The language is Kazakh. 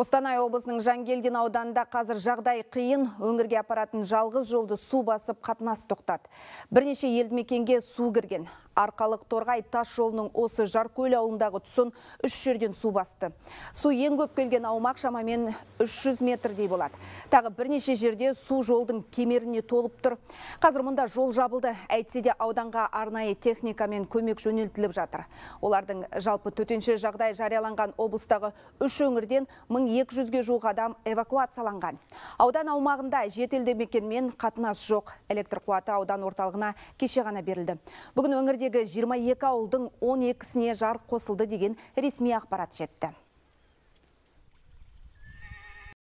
Қостанай облысының Жангелдин ауданында қазір жағдай қиын, өңірге апаратын жалғыз жолды су басып қатынас тоқтат. Бірнеше мекенге су кірген. Арқалық Торғай тас жолының осы Жаркөл ауылындағы тұсын үш жерден су басты. Су ең көп келген аумақ шамамен 300 метрдей болады. Тағы бірнеше жерде су жолдың кемеріне толып тұр. Қазір мұнда жол жабылды, әйтсе де ауданға арнайы техникамен көмек жөнелтіліп жатыр. Олардың жалпы төтенше жағдай жарияланған облыстағы үш өңірден 1200-ге жуық адам эвакуацияланған. Аудан аумағында жетелді мекенмен қатынас жоқ. Электр қуаты аудан орталығына кеше ғана берілді. Бүгін өңірдегі 22 ауылдың 12-сіне жар қосылды деген ресми ақпарат жетті.